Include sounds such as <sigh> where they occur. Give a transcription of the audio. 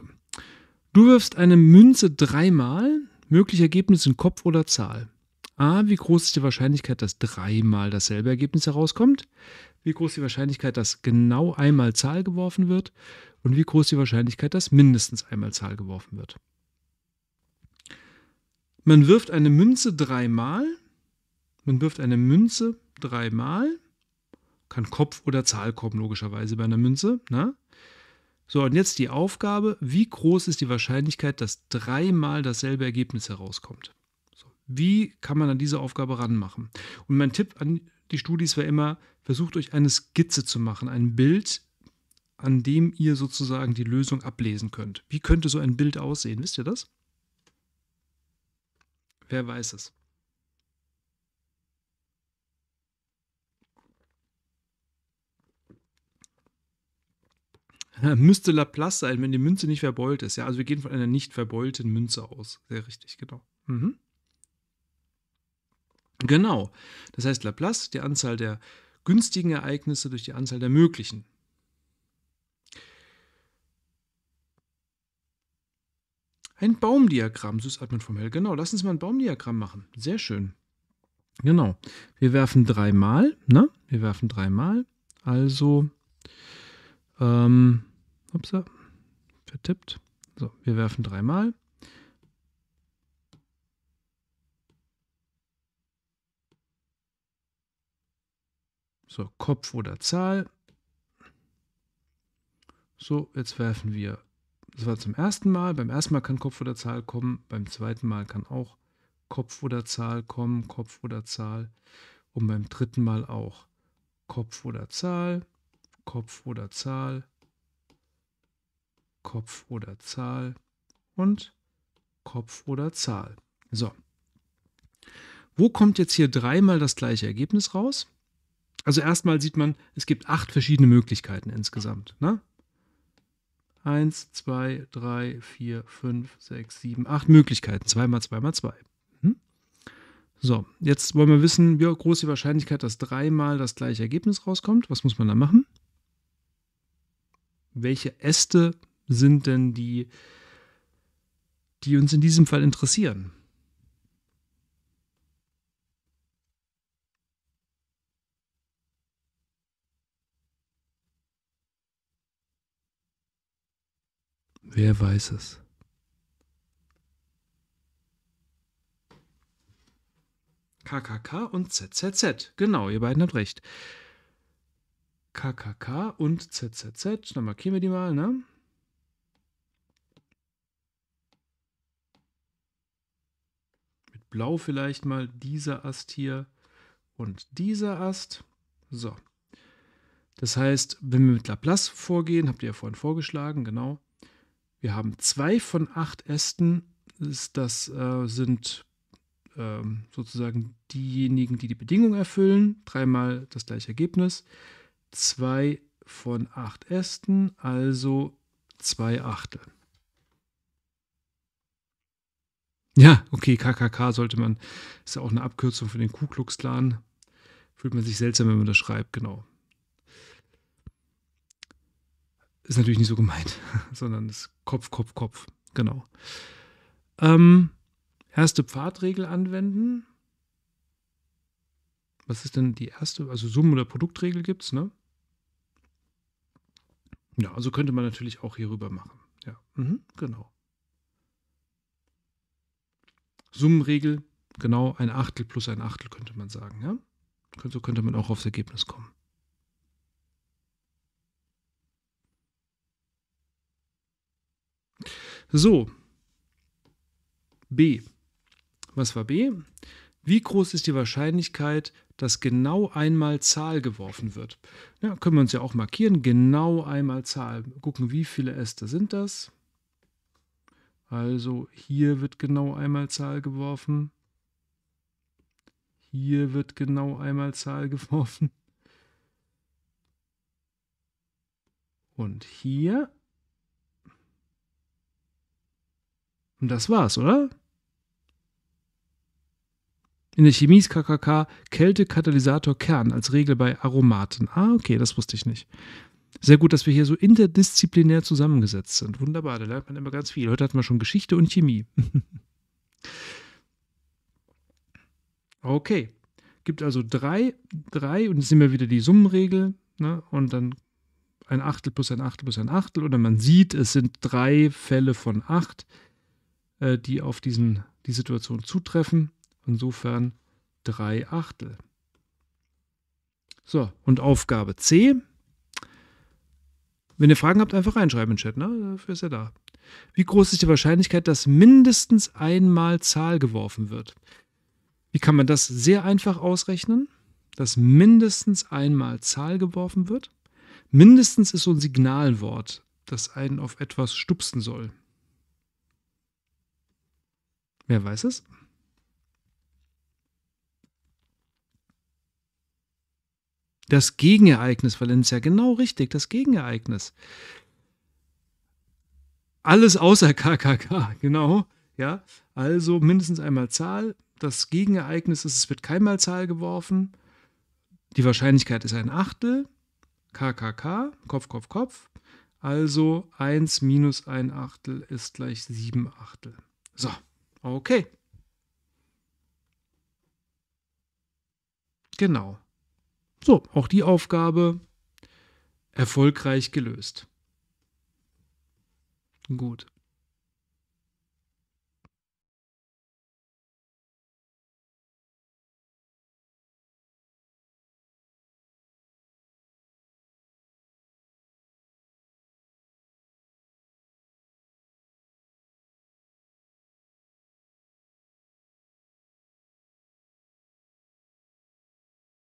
So. Du wirfst eine Münze dreimal, mögliche Ergebnisse in Kopf oder Zahl. A, wie groß ist die Wahrscheinlichkeit, dass dreimal dasselbe Ergebnis herauskommt? Wie groß ist die Wahrscheinlichkeit, dass genau einmal Zahl geworfen wird? Und wie groß ist die Wahrscheinlichkeit, dass mindestens einmal Zahl geworfen wird? Man wirft eine Münze dreimal. Man wirft eine Münze dreimal. Kann Kopf oder Zahl kommen, logischerweise bei einer Münze. Na? Ne? So, und jetzt die Aufgabe, wie groß ist die Wahrscheinlichkeit, dass dreimal dasselbe Ergebnis herauskommt? So, wie kann man an diese Aufgabe ranmachen? Und mein Tipp an die Studis war immer, versucht euch eine Skizze zu machen, ein Bild, an dem ihr sozusagen die Lösung ablesen könnt. Wie könnte so ein Bild aussehen? Wisst ihr das? Wer weiß es? <laughs> Müsste Laplace sein, wenn die Münze nicht verbeult ist. Ja, also wir gehen von einer nicht verbeulten Münze aus. Sehr richtig, genau. Mhm. Genau. Das heißt, Laplace, die Anzahl der günstigen Ereignisse durch die Anzahl der möglichen. Ein Baumdiagramm, Süßatmen formell. Genau, lass uns mal ein Baumdiagramm machen. Sehr schön. Genau. Wir werfen dreimal, ne? Wir werfen dreimal. Also ähm, Upsa, vertippt. So, wir werfen dreimal. So, Kopf oder Zahl. So, jetzt werfen wir. Das war zum ersten Mal. Beim ersten Mal kann Kopf oder Zahl kommen. Beim zweiten Mal kann auch Kopf oder Zahl kommen. Kopf oder Zahl. Und beim dritten Mal auch Kopf oder Zahl. Kopf oder Zahl. Kopf oder Zahl und Kopf oder Zahl. So. Wo kommt jetzt hier dreimal das gleiche Ergebnis raus? Also erstmal sieht man, es gibt acht verschiedene Möglichkeiten insgesamt. Ne? Eins, zwei, drei, vier, fünf, sechs, sieben, acht Möglichkeiten. Zweimal, zweimal, zwei. Hm? So, jetzt wollen wir wissen, wie groß die Wahrscheinlichkeit, dass dreimal das gleiche Ergebnis rauskommt. Was muss man da machen? Welche Äste sind denn die, die uns in diesem Fall interessieren? Wer weiß es? KKK und ZZZ. Genau, ihr beiden habt recht. KKK und ZZZ. Dann markieren wir die mal, ne? blau vielleicht mal dieser Ast hier und dieser Ast. So. Das heißt, wenn wir mit Laplace vorgehen, habt ihr ja vorhin vorgeschlagen, genau. Wir haben zwei von acht Ästen. Das äh, sind äh, sozusagen diejenigen, die die Bedingung erfüllen. Dreimal das gleiche Ergebnis. Zwei von acht Ästen, also zwei Achtel. Ja, okay, KKK sollte man, ist ja auch eine Abkürzung für den Ku Klux Klan. Fühlt man sich seltsam, wenn man das schreibt, genau. Ist natürlich nicht so gemeint, <laughs> sondern ist Kopf, Kopf, Kopf, genau. Ähm, erste Pfadregel anwenden. Was ist denn die erste? Also Summen- oder Produktregel gibt es, ne? Ja, also könnte man natürlich auch hierüber machen. Ja, mhm, genau. Summenregel, genau ein Achtel plus ein Achtel könnte man sagen. Ja? So also könnte man auch aufs Ergebnis kommen. So, B. Was war B? Wie groß ist die Wahrscheinlichkeit, dass genau einmal Zahl geworfen wird? Ja, können wir uns ja auch markieren. Genau einmal Zahl. Gucken, wie viele Äste sind das? Also hier wird genau einmal Zahl geworfen. Hier wird genau einmal Zahl <laughs> geworfen. Und hier. Und das war's, oder? In der Chemie ist KKK Kälte, Katalysator, Kern als Regel bei Aromaten. Ah, okay, das wusste ich nicht sehr gut, dass wir hier so interdisziplinär zusammengesetzt sind. Wunderbar, da lernt man immer ganz viel. Heute hatten wir schon Geschichte und Chemie. <laughs> okay, gibt also drei, drei und jetzt nehmen wir wieder die Summenregel ne? und dann ein Achtel plus ein Achtel plus ein Achtel oder man sieht, es sind drei Fälle von acht, äh, die auf diesen, die Situation zutreffen. Insofern drei Achtel. So, und Aufgabe C wenn ihr Fragen habt, einfach reinschreiben im Chat, ne? Dafür ist er da. Wie groß ist die Wahrscheinlichkeit, dass mindestens einmal Zahl geworfen wird? Wie kann man das sehr einfach ausrechnen? Dass mindestens einmal Zahl geworfen wird? Mindestens ist so ein Signalwort, das einen auf etwas stupsen soll. Wer weiß es? Das Gegenereignis, Valencia, genau richtig, das Gegenereignis. Alles außer KKK, <laughs> genau. Ja, also mindestens einmal Zahl. Das Gegenereignis ist, es wird keinmal Zahl geworfen. Die Wahrscheinlichkeit ist ein Achtel. KKK, Kopf, Kopf, Kopf. Also 1 minus ein Achtel ist gleich 7 Achtel. So, okay. Genau. So, auch die Aufgabe erfolgreich gelöst. Gut.